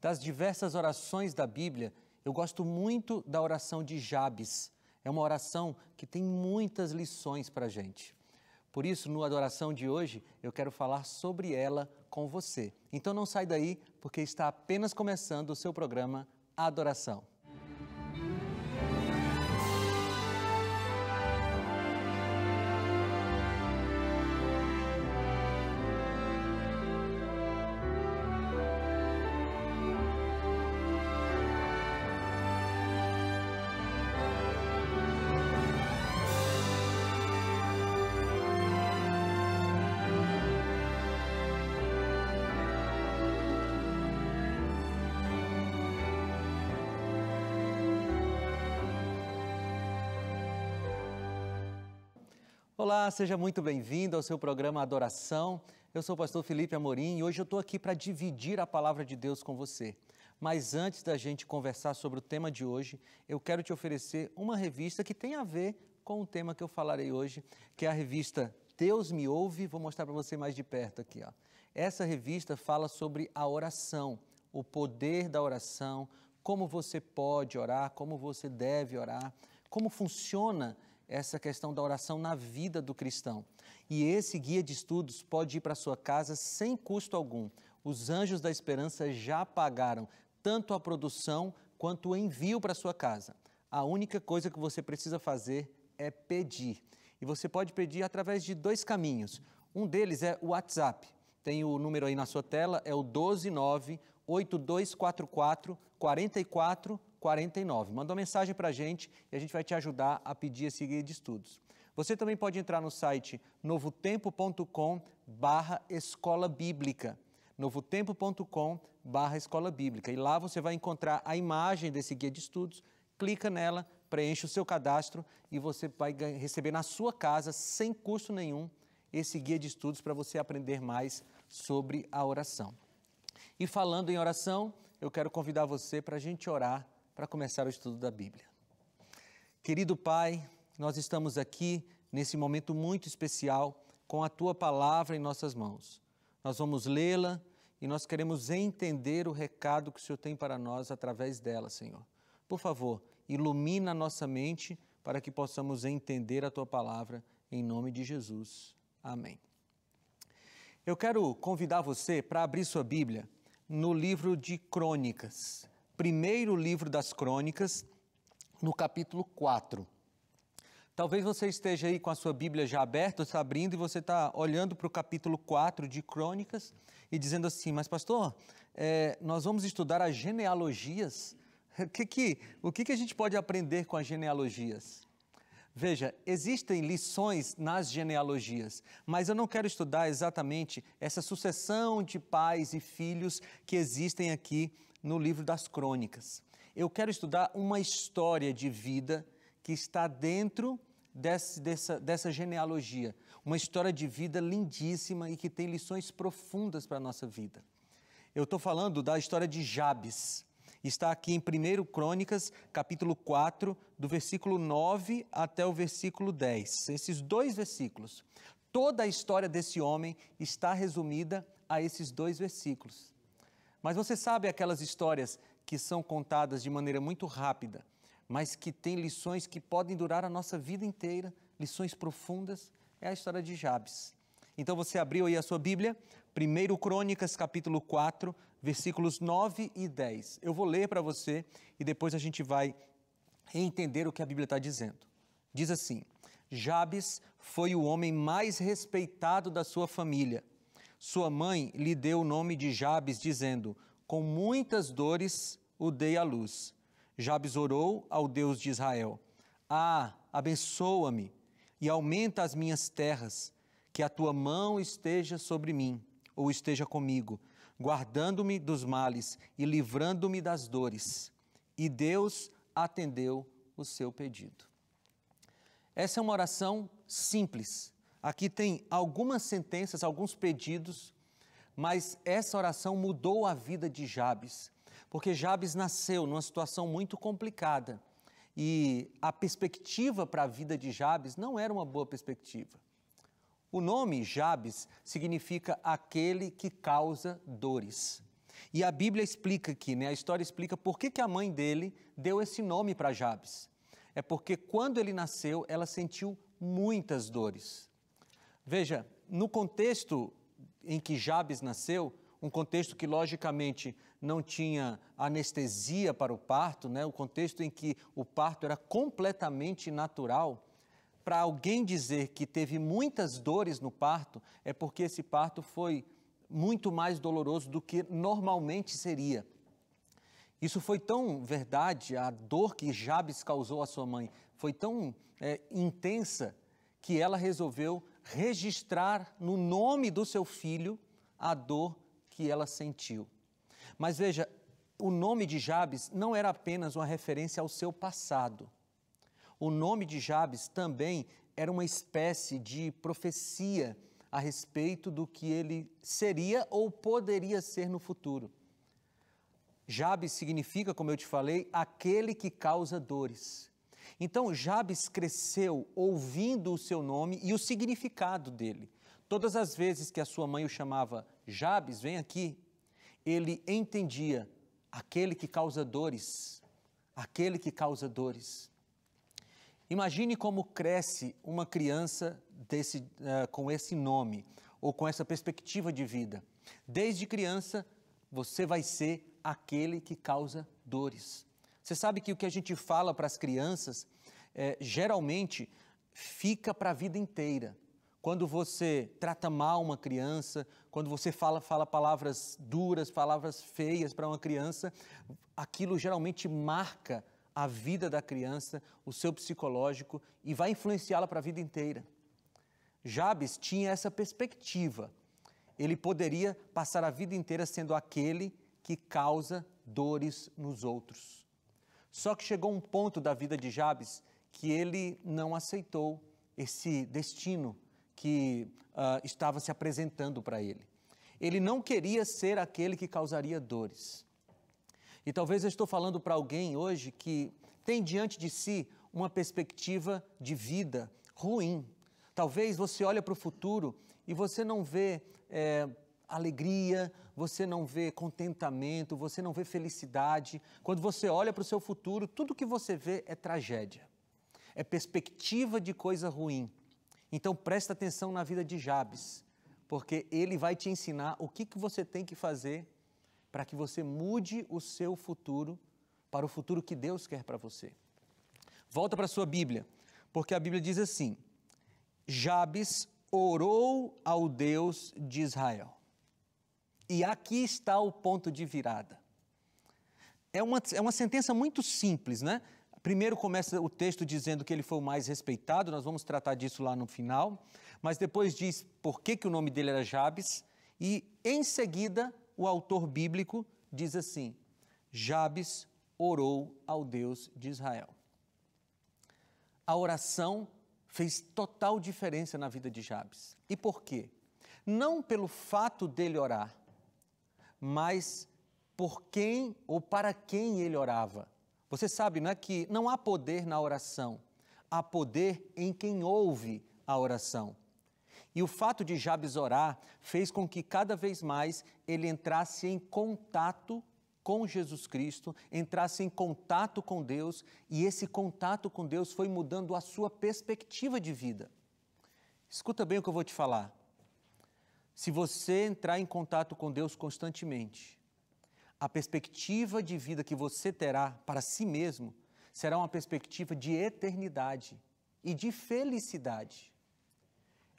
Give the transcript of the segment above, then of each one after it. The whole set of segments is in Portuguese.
Das diversas orações da Bíblia, eu gosto muito da oração de Jabes. É uma oração que tem muitas lições para a gente. Por isso, no Adoração de hoje, eu quero falar sobre ela com você. Então não sai daí, porque está apenas começando o seu programa Adoração. Olá, seja muito bem-vindo ao seu programa Adoração. Eu sou o pastor Felipe Amorim e hoje eu estou aqui para dividir a palavra de Deus com você. Mas antes da gente conversar sobre o tema de hoje, eu quero te oferecer uma revista que tem a ver com o tema que eu falarei hoje, que é a revista Deus Me Ouve. Vou mostrar para você mais de perto aqui. Ó. Essa revista fala sobre a oração, o poder da oração, como você pode orar, como você deve orar, como funciona essa questão da oração na vida do cristão. E esse guia de estudos pode ir para sua casa sem custo algum. Os Anjos da Esperança já pagaram tanto a produção quanto o envio para sua casa. A única coisa que você precisa fazer é pedir. E você pode pedir através de dois caminhos. Um deles é o WhatsApp. Tem o número aí na sua tela, é o 129 8244 44 49. Manda uma mensagem para a gente e a gente vai te ajudar a pedir esse guia de estudos. Você também pode entrar no site novotempo.com barra escola bíblica novotempo.com barra escola bíblica e lá você vai encontrar a imagem desse guia de estudos, clica nela, preenche o seu cadastro e você vai receber na sua casa, sem custo nenhum, esse guia de estudos para você aprender mais sobre a oração. E falando em oração, eu quero convidar você para a gente orar para começar o estudo da Bíblia. Querido Pai, nós estamos aqui nesse momento muito especial com a tua palavra em nossas mãos. Nós vamos lê-la e nós queremos entender o recado que o Senhor tem para nós através dela, Senhor. Por favor, ilumina a nossa mente para que possamos entender a tua palavra em nome de Jesus. Amém. Eu quero convidar você para abrir sua Bíblia no livro de Crônicas primeiro livro das Crônicas, no capítulo 4. Talvez você esteja aí com a sua Bíblia já aberta, está abrindo, e você está olhando para o capítulo 4 de Crônicas e dizendo assim: Mas, pastor, é, nós vamos estudar as genealogias. O, que, que, o que, que a gente pode aprender com as genealogias? Veja, existem lições nas genealogias, mas eu não quero estudar exatamente essa sucessão de pais e filhos que existem aqui no livro das Crônicas. Eu quero estudar uma história de vida que está dentro desse, dessa, dessa genealogia. Uma história de vida lindíssima e que tem lições profundas para a nossa vida. Eu estou falando da história de Jabes. Está aqui em 1 Crônicas, capítulo 4, do versículo 9 até o versículo 10. Esses dois versículos. Toda a história desse homem está resumida a esses dois versículos. Mas você sabe aquelas histórias que são contadas de maneira muito rápida, mas que têm lições que podem durar a nossa vida inteira, lições profundas? É a história de Jabes. Então você abriu aí a sua Bíblia, 1 Crônicas, capítulo 4, versículos 9 e 10. Eu vou ler para você e depois a gente vai entender o que a Bíblia está dizendo. Diz assim: Jabes foi o homem mais respeitado da sua família sua mãe lhe deu o nome de Jabes, dizendo: Com muitas dores o dei à luz. Jabes orou ao Deus de Israel: Ah, abençoa-me e aumenta as minhas terras, que a tua mão esteja sobre mim, ou esteja comigo, guardando-me dos males e livrando-me das dores. E Deus atendeu o seu pedido. Essa é uma oração simples, Aqui tem algumas sentenças, alguns pedidos, mas essa oração mudou a vida de Jabes, porque Jabes nasceu numa situação muito complicada e a perspectiva para a vida de Jabes não era uma boa perspectiva. O nome Jabes significa aquele que causa dores. E a Bíblia explica aqui, né? a história explica por que, que a mãe dele deu esse nome para Jabes. É porque quando ele nasceu, ela sentiu muitas dores. Veja, no contexto em que Jabes nasceu, um contexto que logicamente não tinha anestesia para o parto, né? o contexto em que o parto era completamente natural, para alguém dizer que teve muitas dores no parto, é porque esse parto foi muito mais doloroso do que normalmente seria. Isso foi tão verdade, a dor que Jabes causou à sua mãe foi tão é, intensa que ela resolveu registrar no nome do seu filho a dor que ela sentiu. Mas veja, o nome de Jabes não era apenas uma referência ao seu passado. O nome de Jabes também era uma espécie de profecia a respeito do que ele seria ou poderia ser no futuro. Jabes significa, como eu te falei, aquele que causa dores. Então Jabes cresceu ouvindo o seu nome e o significado dele. Todas as vezes que a sua mãe o chamava Jabes, vem aqui, ele entendia aquele que causa dores, aquele que causa dores. Imagine como cresce uma criança desse, uh, com esse nome ou com essa perspectiva de vida. Desde criança, você vai ser aquele que causa dores. Você sabe que o que a gente fala para as crianças é, geralmente fica para a vida inteira. Quando você trata mal uma criança, quando você fala, fala palavras duras, palavras feias para uma criança, aquilo geralmente marca a vida da criança, o seu psicológico e vai influenciá-la para a vida inteira. Jabes tinha essa perspectiva. Ele poderia passar a vida inteira sendo aquele que causa dores nos outros. Só que chegou um ponto da vida de Jabes que ele não aceitou esse destino que uh, estava se apresentando para ele. Ele não queria ser aquele que causaria dores. E talvez eu estou falando para alguém hoje que tem diante de si uma perspectiva de vida ruim. Talvez você olhe para o futuro e você não vê é, alegria, você não vê contentamento, você não vê felicidade. Quando você olha para o seu futuro, tudo que você vê é tragédia, é perspectiva de coisa ruim. Então presta atenção na vida de Jabes, porque ele vai te ensinar o que, que você tem que fazer para que você mude o seu futuro para o futuro que Deus quer para você. Volta para a sua Bíblia, porque a Bíblia diz assim: Jabes orou ao Deus de Israel. E aqui está o ponto de virada. É uma, é uma sentença muito simples, né? Primeiro começa o texto dizendo que ele foi o mais respeitado, nós vamos tratar disso lá no final, mas depois diz por que, que o nome dele era Jabes, e em seguida o autor bíblico diz assim: Jabes orou ao Deus de Israel. A oração fez total diferença na vida de Jabes. E por quê? Não pelo fato dele orar, mas por quem ou para quem ele orava. Você sabe, não é que não há poder na oração, há poder em quem ouve a oração. E o fato de Jabes orar fez com que cada vez mais ele entrasse em contato com Jesus Cristo, entrasse em contato com Deus, e esse contato com Deus foi mudando a sua perspectiva de vida. Escuta bem o que eu vou te falar. Se você entrar em contato com Deus constantemente, a perspectiva de vida que você terá para si mesmo será uma perspectiva de eternidade e de felicidade.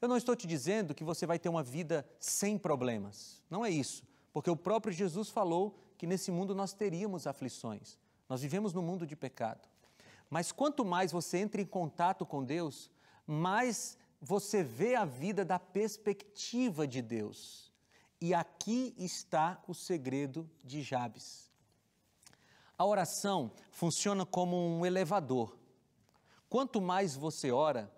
Eu não estou te dizendo que você vai ter uma vida sem problemas. Não é isso. Porque o próprio Jesus falou que nesse mundo nós teríamos aflições. Nós vivemos no mundo de pecado. Mas quanto mais você entra em contato com Deus, mais você vê a vida da perspectiva de Deus. E aqui está o segredo de Jabes. A oração funciona como um elevador. Quanto mais você ora,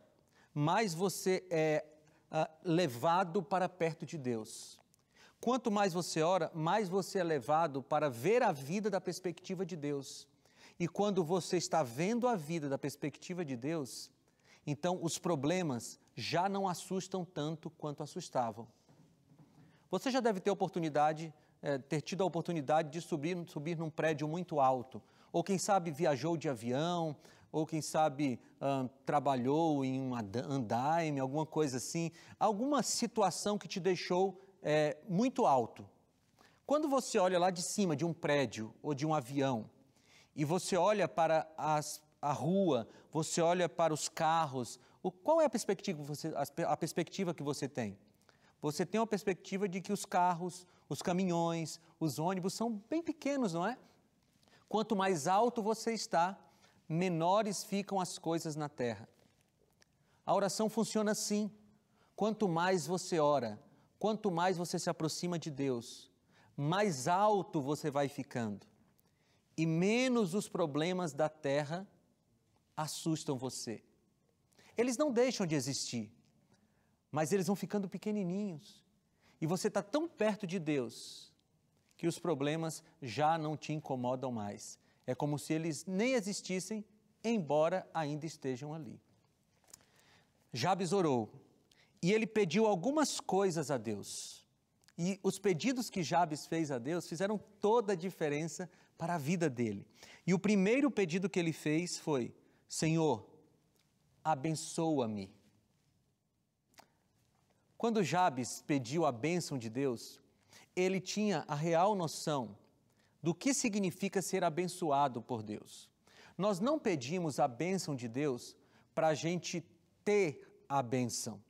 mais você é uh, levado para perto de Deus. Quanto mais você ora, mais você é levado para ver a vida da perspectiva de Deus. E quando você está vendo a vida da perspectiva de Deus, então os problemas já não assustam tanto quanto assustavam. Você já deve ter oportunidade, é, ter tido a oportunidade de subir, subir num prédio muito alto, ou quem sabe viajou de avião, ou quem sabe trabalhou em um andaime, alguma coisa assim, alguma situação que te deixou é, muito alto. Quando você olha lá de cima de um prédio ou de um avião e você olha para as, a rua, você olha para os carros, o, qual é a perspectiva, você, a perspectiva que você tem? Você tem uma perspectiva de que os carros, os caminhões, os ônibus são bem pequenos, não é? Quanto mais alto você está, menores ficam as coisas na terra. A oração funciona assim. Quanto mais você ora, quanto mais você se aproxima de Deus, mais alto você vai ficando. E menos os problemas da terra assustam você. Eles não deixam de existir, mas eles vão ficando pequenininhos. E você está tão perto de Deus que os problemas já não te incomodam mais. É como se eles nem existissem, embora ainda estejam ali. Jabes orou e ele pediu algumas coisas a Deus. E os pedidos que Jabes fez a Deus fizeram toda a diferença para a vida dele. E o primeiro pedido que ele fez foi: Senhor, abençoa-me. Quando Jabes pediu a bênção de Deus, ele tinha a real noção do que significa ser abençoado por Deus. Nós não pedimos a bênção de Deus para a gente ter a bênção.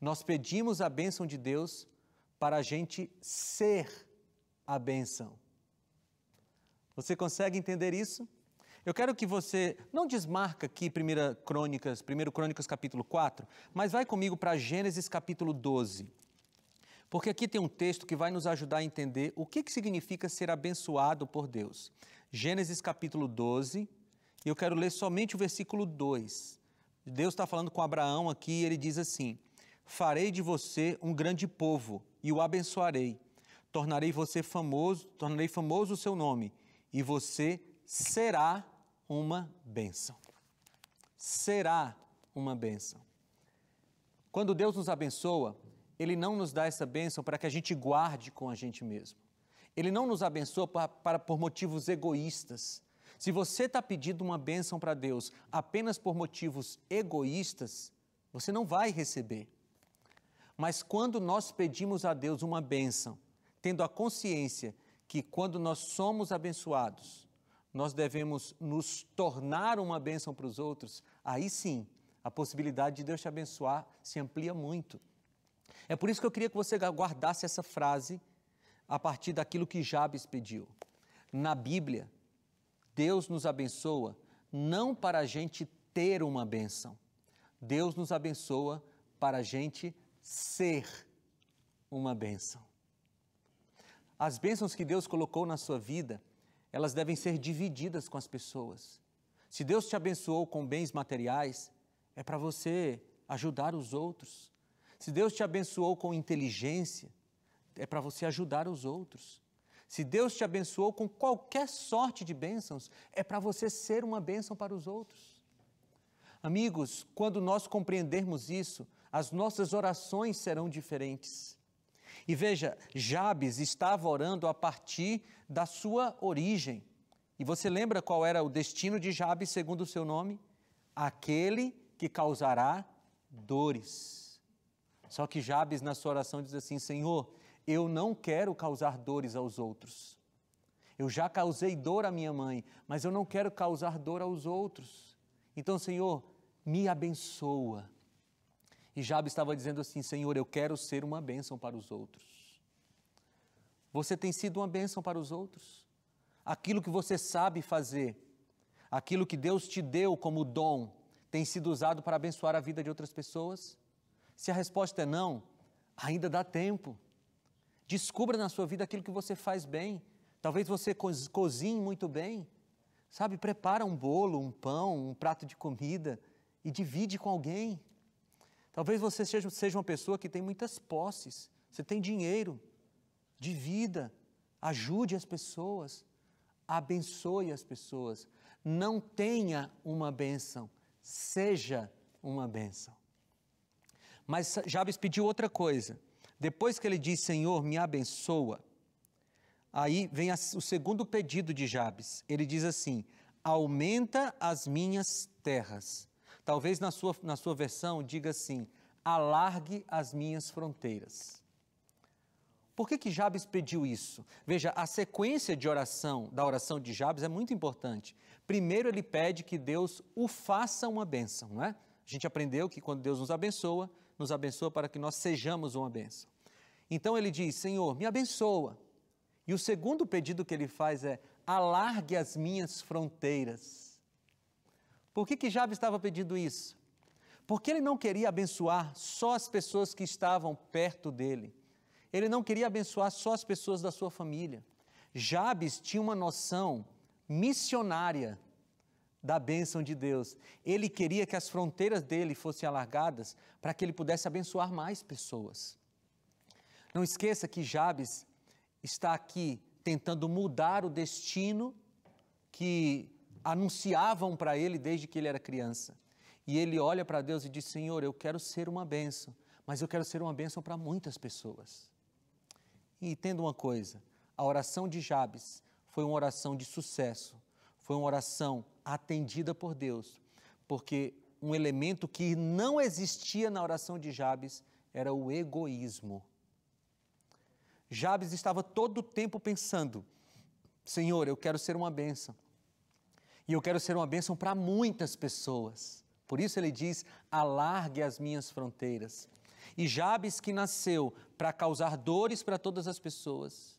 Nós pedimos a bênção de Deus para a gente ser a bênção. Você consegue entender isso? Eu quero que você não desmarca aqui 1 Crônicas, Primeiro Crônicas capítulo 4, mas vai comigo para Gênesis capítulo 12. Porque aqui tem um texto que vai nos ajudar a entender o que, que significa ser abençoado por Deus. Gênesis capítulo 12, eu quero ler somente o versículo 2. Deus está falando com Abraão aqui e ele diz assim: Farei de você um grande povo e o abençoarei. Tornarei você famoso, tornarei famoso o seu nome, e você será uma bênção. Será uma bênção. Quando Deus nos abençoa, Ele não nos dá essa bênção para que a gente guarde com a gente mesmo. Ele não nos abençoa para, para por motivos egoístas. Se você está pedindo uma bênção para Deus apenas por motivos egoístas, você não vai receber. Mas quando nós pedimos a Deus uma bênção, tendo a consciência que quando nós somos abençoados, nós devemos nos tornar uma bênção para os outros, aí sim a possibilidade de Deus te abençoar se amplia muito. É por isso que eu queria que você guardasse essa frase a partir daquilo que Jabes pediu. Na Bíblia, Deus nos abençoa não para a gente ter uma bênção, Deus nos abençoa para a gente ser uma bênção. As bênçãos que Deus colocou na sua vida, elas devem ser divididas com as pessoas. Se Deus te abençoou com bens materiais, é para você ajudar os outros. Se Deus te abençoou com inteligência, é para você ajudar os outros. Se Deus te abençoou com qualquer sorte de bênçãos, é para você ser uma bênção para os outros. Amigos, quando nós compreendermos isso, as nossas orações serão diferentes. E veja, Jabes estava orando a partir da sua origem. E você lembra qual era o destino de Jabes segundo o seu nome? Aquele que causará dores. Só que Jabes na sua oração diz assim: Senhor, eu não quero causar dores aos outros. Eu já causei dor à minha mãe, mas eu não quero causar dor aos outros. Então, Senhor, me abençoa e Jabes estava dizendo assim: Senhor, eu quero ser uma bênção para os outros. Você tem sido uma bênção para os outros? Aquilo que você sabe fazer, aquilo que Deus te deu como dom, tem sido usado para abençoar a vida de outras pessoas? Se a resposta é não, ainda dá tempo. Descubra na sua vida aquilo que você faz bem. Talvez você cozinhe muito bem. Sabe, prepara um bolo, um pão, um prato de comida e divide com alguém. Talvez você seja, seja uma pessoa que tem muitas posses, você tem dinheiro, de vida, ajude as pessoas, abençoe as pessoas. Não tenha uma bênção, seja uma bênção. Mas Jabes pediu outra coisa. Depois que ele diz, Senhor, me abençoa, aí vem o segundo pedido de Jabes. Ele diz assim: aumenta as minhas terras Talvez na sua, na sua versão diga assim: alargue as minhas fronteiras. Por que, que Jabes pediu isso? Veja, a sequência de oração, da oração de Jabes é muito importante. Primeiro ele pede que Deus o faça uma bênção, não é? A gente aprendeu que quando Deus nos abençoa, nos abençoa para que nós sejamos uma bênção. Então ele diz: Senhor, me abençoa. E o segundo pedido que ele faz é: alargue as minhas fronteiras. Por que, que estava pedindo isso? Porque ele não queria abençoar só as pessoas que estavam perto dele. Ele não queria abençoar só as pessoas da sua família. Jabes tinha uma noção missionária da bênção de Deus. Ele queria que as fronteiras dele fossem alargadas para que ele pudesse abençoar mais pessoas. Não esqueça que Jabes está aqui tentando mudar o destino que anunciavam para ele desde que ele era criança. E ele olha para Deus e diz: Senhor, eu quero ser uma bênção, mas eu quero ser uma bênção para muitas pessoas. E entenda uma coisa: a oração de Jabes foi uma oração de sucesso, foi uma oração atendida por Deus, porque um elemento que não existia na oração de Jabes era o egoísmo. Jabes estava todo o tempo pensando: Senhor, eu quero ser uma bênção, e eu quero ser uma bênção para muitas pessoas. Por isso ele diz: alargue as minhas fronteiras. E Jabes, que nasceu para causar dores para todas as pessoas,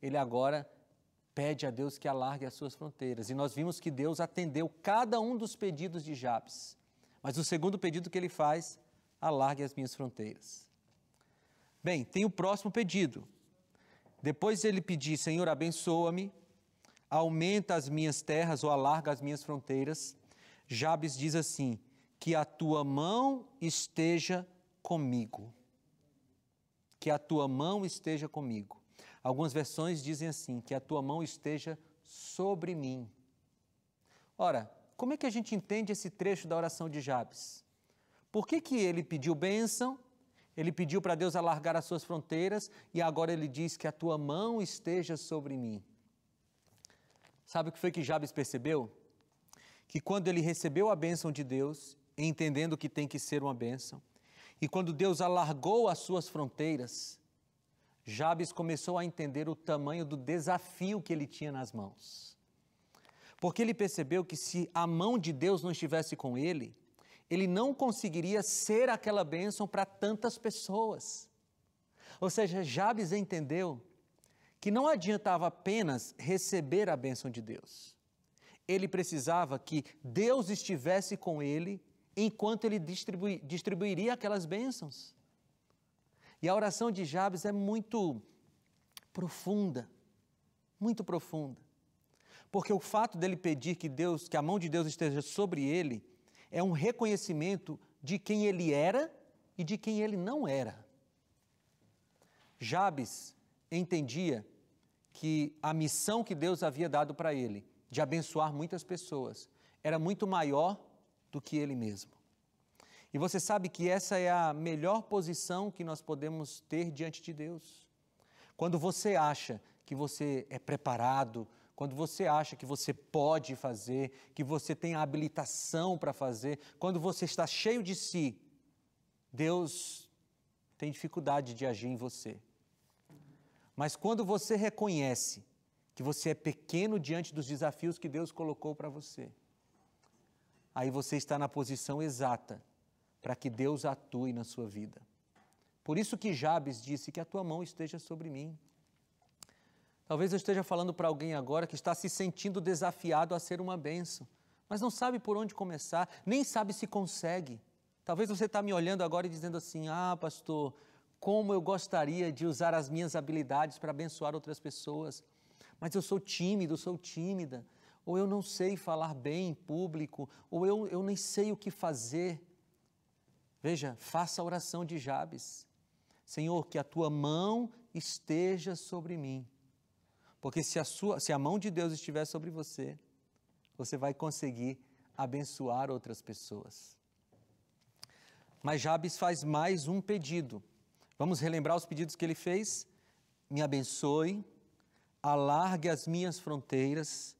ele agora pede a Deus que alargue as suas fronteiras. E nós vimos que Deus atendeu cada um dos pedidos de Jabes. Mas o segundo pedido que ele faz, alargue as minhas fronteiras. Bem, tem o próximo pedido. Depois ele pedir, Senhor, abençoa-me, aumenta as minhas terras ou alarga as minhas fronteiras. Jabes diz assim: que a tua mão esteja comigo. Que a tua mão esteja comigo. Algumas versões dizem assim: que a tua mão esteja sobre mim. Ora, como é que a gente entende esse trecho da oração de Jabes? Por que, que ele pediu bênção? Ele pediu para Deus alargar as suas fronteiras e agora ele diz que a tua mão esteja sobre mim. Sabe o que foi que Jabes percebeu? Que quando ele recebeu a bênção de Deus, entendendo que tem que ser uma bênção, e quando Deus alargou as suas fronteiras, Jabes começou a entender o tamanho do desafio que ele tinha nas mãos. Porque ele percebeu que se a mão de Deus não estivesse com ele, ele não conseguiria ser aquela bênção para tantas pessoas. Ou seja, Jabes entendeu que não adiantava apenas receber a bênção de Deus. Ele precisava que Deus estivesse com ele enquanto ele distribuiria aquelas bênçãos. E a oração de Jabes é muito profunda, muito profunda. Porque o fato dele pedir que Deus, que a mão de Deus esteja sobre ele, é um reconhecimento de quem ele era e de quem ele não era. Jabes entendia que a missão que Deus havia dado para ele, de abençoar muitas pessoas, era muito maior do que ele mesmo. E você sabe que essa é a melhor posição que nós podemos ter diante de Deus. Quando você acha que você é preparado, quando você acha que você pode fazer, que você tem a habilitação para fazer, quando você está cheio de si, Deus tem dificuldade de agir em você. Mas quando você reconhece que você é pequeno diante dos desafios que Deus colocou para você, aí você está na posição exata para que Deus atue na sua vida. Por isso que Jabes disse que a tua mão esteja sobre mim. Talvez eu esteja falando para alguém agora que está se sentindo desafiado a ser uma benção, mas não sabe por onde começar, nem sabe se consegue. Talvez você está me olhando agora e dizendo assim: Ah, pastor, como eu gostaria de usar as minhas habilidades para abençoar outras pessoas, mas eu sou tímido, sou tímida, ou eu não sei falar bem em público, ou eu, eu nem sei o que fazer. Veja, faça a oração de Jabes. Senhor, que a tua mão esteja sobre mim. Porque se a, sua, se a mão de Deus estiver sobre você, você vai conseguir abençoar outras pessoas. Mas Jabes faz mais um pedido. Vamos relembrar os pedidos que ele fez? Me abençoe, alargue as minhas fronteiras,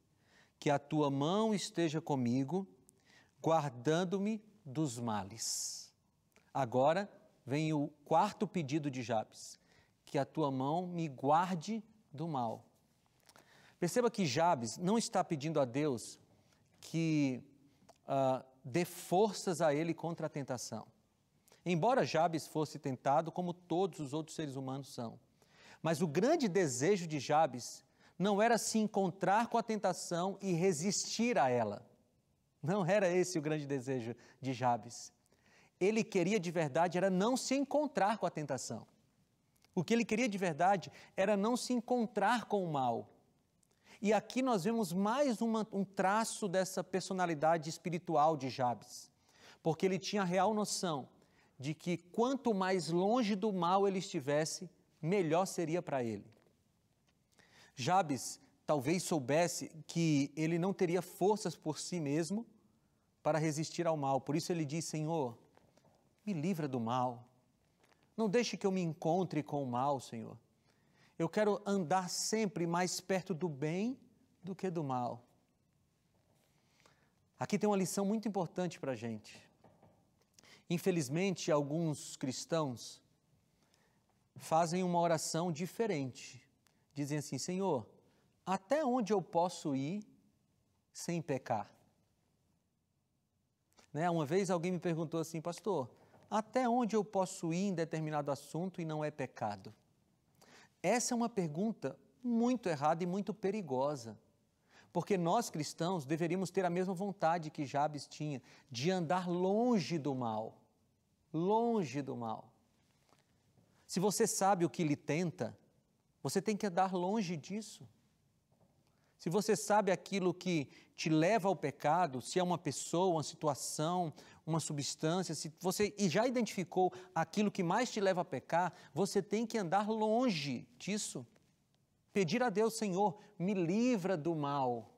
que a tua mão esteja comigo, guardando-me dos males. Agora vem o quarto pedido de Jabes: que a tua mão me guarde do mal. Perceba que Jabes não está pedindo a Deus que uh, dê forças a ele contra a tentação. Embora Jabes fosse tentado, como todos os outros seres humanos são. Mas o grande desejo de Jabes não era se encontrar com a tentação e resistir a ela. Não era esse o grande desejo de Jabes. Ele queria de verdade era não se encontrar com a tentação. O que ele queria de verdade era não se encontrar com o mal. E aqui nós vemos mais uma, um traço dessa personalidade espiritual de Jabes, porque ele tinha a real noção de que quanto mais longe do mal ele estivesse, melhor seria para ele. Jabes talvez soubesse que ele não teria forças por si mesmo para resistir ao mal, por isso ele diz: Senhor, me livra do mal. Não deixe que eu me encontre com o mal, Senhor. Eu quero andar sempre mais perto do bem do que do mal. Aqui tem uma lição muito importante para a gente. Infelizmente, alguns cristãos fazem uma oração diferente. Dizem assim: Senhor, até onde eu posso ir sem pecar? Né? Uma vez alguém me perguntou assim, pastor, até onde eu posso ir em determinado assunto e não é pecado? Essa é uma pergunta muito errada e muito perigosa. Porque nós cristãos deveríamos ter a mesma vontade que Jabes tinha de andar longe do mal longe do mal. Se você sabe o que lhe tenta, você tem que andar longe disso. Se você sabe aquilo que te leva ao pecado, se é uma pessoa, uma situação, uma substância, se você já identificou aquilo que mais te leva a pecar, você tem que andar longe disso. Pedir a Deus, Senhor, me livra do mal.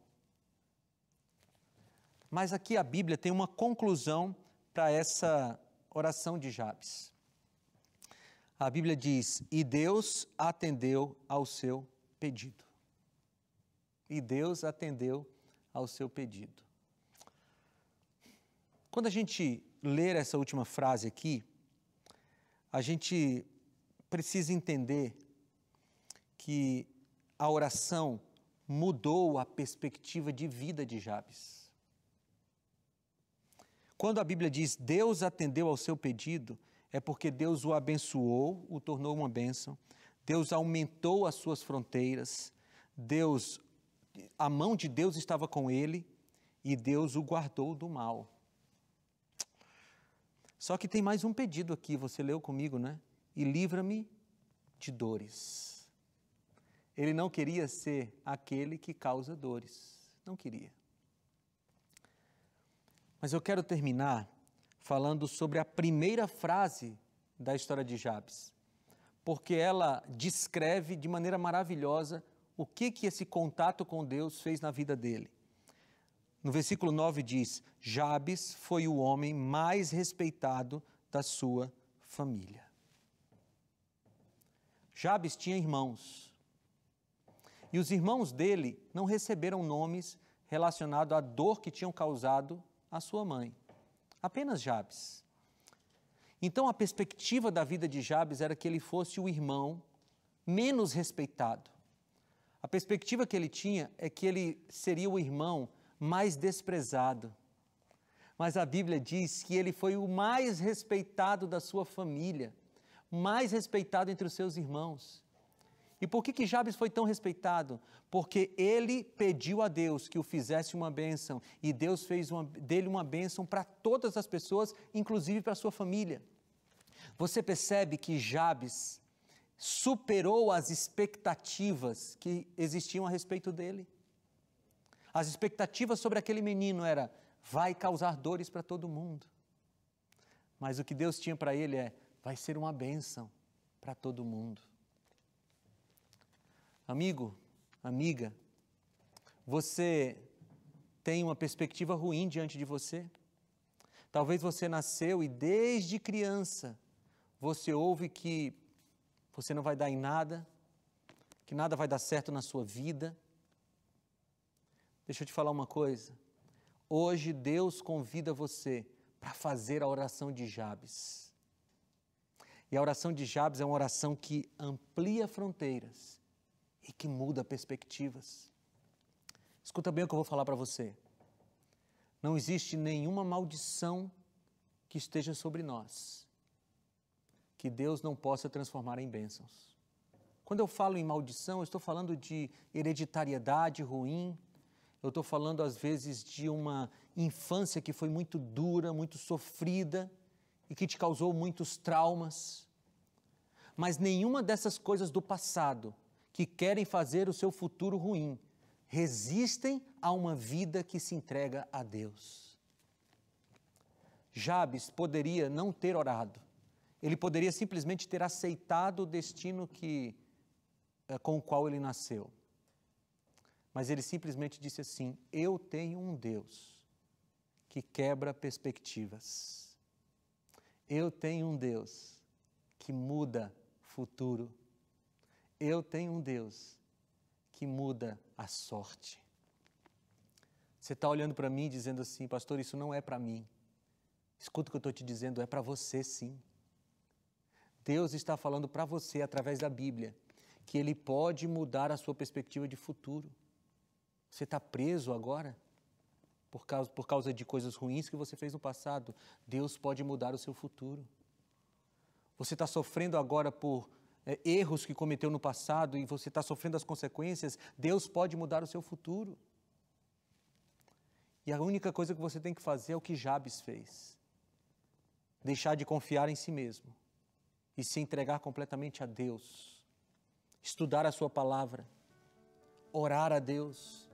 Mas aqui a Bíblia tem uma conclusão para essa Oração de Jabes. A Bíblia diz: E Deus atendeu ao seu pedido. E Deus atendeu ao seu pedido. Quando a gente ler essa última frase aqui, a gente precisa entender que a oração mudou a perspectiva de vida de Jabes. Quando a Bíblia diz Deus atendeu ao seu pedido, é porque Deus o abençoou, o tornou uma bênção, Deus aumentou as suas fronteiras, Deus, a mão de Deus estava com ele e Deus o guardou do mal. Só que tem mais um pedido aqui, você leu comigo, né? E livra-me de dores. Ele não queria ser aquele que causa dores. Não queria. Mas eu quero terminar falando sobre a primeira frase da história de Jabes, porque ela descreve de maneira maravilhosa o que, que esse contato com Deus fez na vida dele. No versículo 9 diz: Jabes foi o homem mais respeitado da sua família. Jabes tinha irmãos. E os irmãos dele não receberam nomes relacionados à dor que tinham causado a sua mãe. Apenas Jabes. Então a perspectiva da vida de Jabes era que ele fosse o irmão menos respeitado. A perspectiva que ele tinha é que ele seria o irmão mais desprezado. Mas a Bíblia diz que ele foi o mais respeitado da sua família, mais respeitado entre os seus irmãos. E por que, que Jabes foi tão respeitado? Porque ele pediu a Deus que o fizesse uma bênção e Deus fez uma, dele uma bênção para todas as pessoas, inclusive para sua família. Você percebe que Jabes superou as expectativas que existiam a respeito dele. As expectativas sobre aquele menino era vai causar dores para todo mundo. Mas o que Deus tinha para ele é vai ser uma bênção para todo mundo. Amigo, amiga, você tem uma perspectiva ruim diante de você? Talvez você nasceu e desde criança você ouve que você não vai dar em nada, que nada vai dar certo na sua vida. Deixa eu te falar uma coisa. Hoje Deus convida você para fazer a oração de Jabes. E a oração de Jabes é uma oração que amplia fronteiras e que muda perspectivas. Escuta bem o que eu vou falar para você. Não existe nenhuma maldição que esteja sobre nós que Deus não possa transformar em bênçãos. Quando eu falo em maldição, eu estou falando de hereditariedade ruim, eu estou falando às vezes de uma infância que foi muito dura, muito sofrida e que te causou muitos traumas. Mas nenhuma dessas coisas do passado que querem fazer o seu futuro ruim. Resistem a uma vida que se entrega a Deus. Jabes poderia não ter orado. Ele poderia simplesmente ter aceitado o destino que, eh, com o qual ele nasceu. Mas ele simplesmente disse assim: Eu tenho um Deus que quebra perspectivas. Eu tenho um Deus que muda futuro. Eu tenho um Deus que muda a sorte. Você está olhando para mim dizendo assim, pastor, isso não é para mim. Escuta o que eu estou te dizendo, é para você sim. Deus está falando para você através da Bíblia que Ele pode mudar a sua perspectiva de futuro. Você está preso agora por causa, por causa de coisas ruins que você fez no passado. Deus pode mudar o seu futuro. Você está sofrendo agora por é, erros que cometeu no passado e você está sofrendo as consequências, Deus pode mudar o seu futuro. E a única coisa que você tem que fazer é o que Jabes fez: deixar de confiar em si mesmo e se entregar completamente a Deus, estudar a Sua palavra, orar a Deus,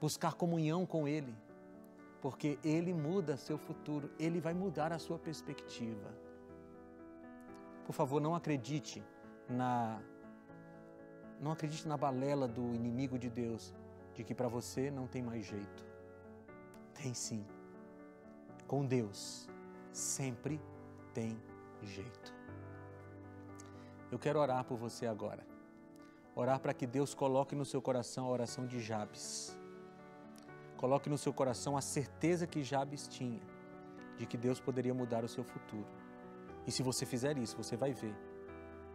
buscar comunhão com Ele, porque Ele muda seu futuro, Ele vai mudar a sua perspectiva. Por favor, não acredite na não acredite na balela do inimigo de Deus de que para você não tem mais jeito. Tem sim. Com Deus sempre tem jeito. Eu quero orar por você agora. Orar para que Deus coloque no seu coração a oração de Jabes. Coloque no seu coração a certeza que Jabes tinha de que Deus poderia mudar o seu futuro. E se você fizer isso, você vai ver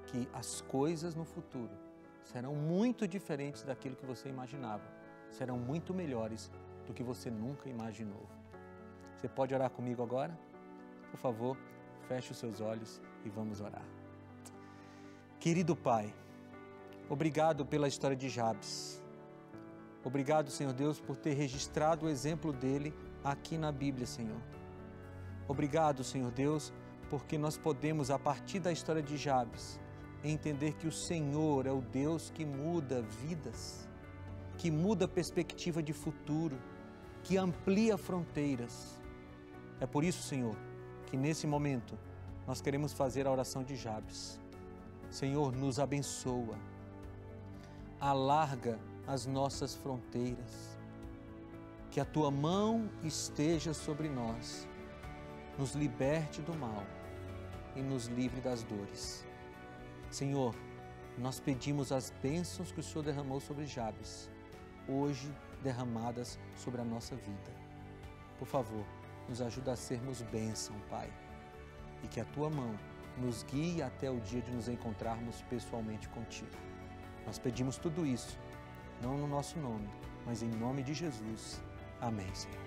que as coisas no futuro serão muito diferentes daquilo que você imaginava, serão muito melhores do que você nunca imaginou. Você pode orar comigo agora? Por favor, feche os seus olhos e vamos orar. Querido Pai, obrigado pela história de Jabes. Obrigado, Senhor Deus, por ter registrado o exemplo dele aqui na Bíblia, Senhor. Obrigado, Senhor Deus, porque nós podemos, a partir da história de Jabes, entender que o Senhor é o Deus que muda vidas, que muda perspectiva de futuro, que amplia fronteiras. É por isso, Senhor, que nesse momento nós queremos fazer a oração de Jabes. Senhor, nos abençoa, alarga as nossas fronteiras, que a tua mão esteja sobre nós, nos liberte do mal e nos livre das dores. Senhor, nós pedimos as bênçãos que o Senhor derramou sobre Jabes, hoje derramadas sobre a nossa vida. Por favor, nos ajuda a sermos bênção, Pai, e que a tua mão nos guie até o dia de nos encontrarmos pessoalmente contigo. Nós pedimos tudo isso, não no nosso nome, mas em nome de Jesus. Amém, Senhor.